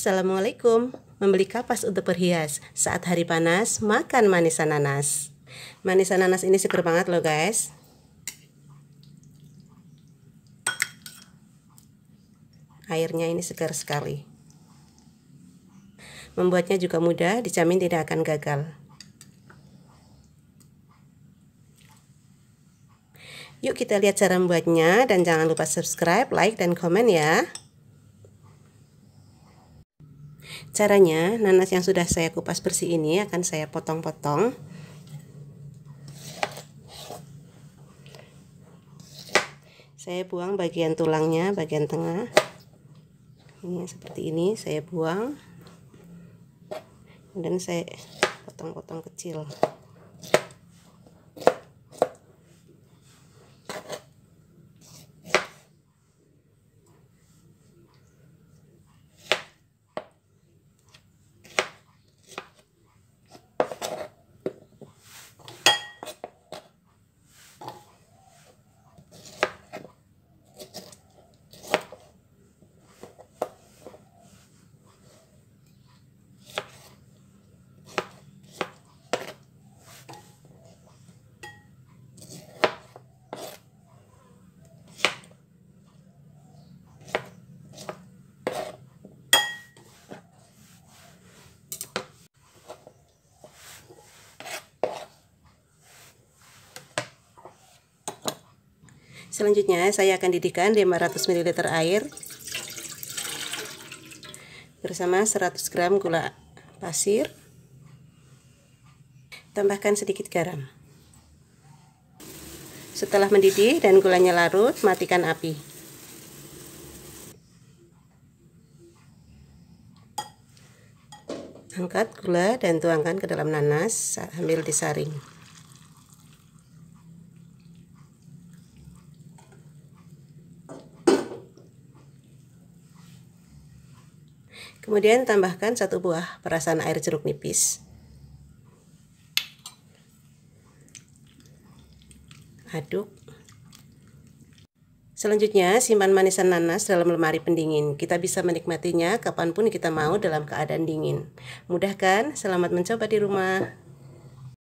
Assalamualaikum. Membeli kapas untuk perhias. Saat hari panas, makan manisan nanas Manisan nanas ini seger banget loh guys. Airnya ini segar sekali. Membuatnya juga mudah, dijamin tidak akan gagal. Yuk kita lihat cara membuatnya dan jangan lupa subscribe, like, dan komen ya. Caranya, nanas yang sudah saya kupas bersih ini akan saya potong-potong. Saya buang bagian tulangnya, bagian tengah. Ini seperti ini, saya buang. Dan saya potong-potong kecil. Selanjutnya saya akan didihkan 500 ml air bersama 100 gram gula pasir. Tambahkan sedikit garam. Setelah mendidih dan gulanya larut, matikan api. Angkat gula dan tuangkan ke dalam nanas sambil disaring. Kemudian tambahkan satu buah perasan air jeruk nipis. Aduk. Selanjutnya, simpan manisan nanas dalam lemari pendingin. Kita bisa menikmatinya kapanpun kita mau dalam keadaan dingin. Mudah kan? Selamat mencoba di rumah.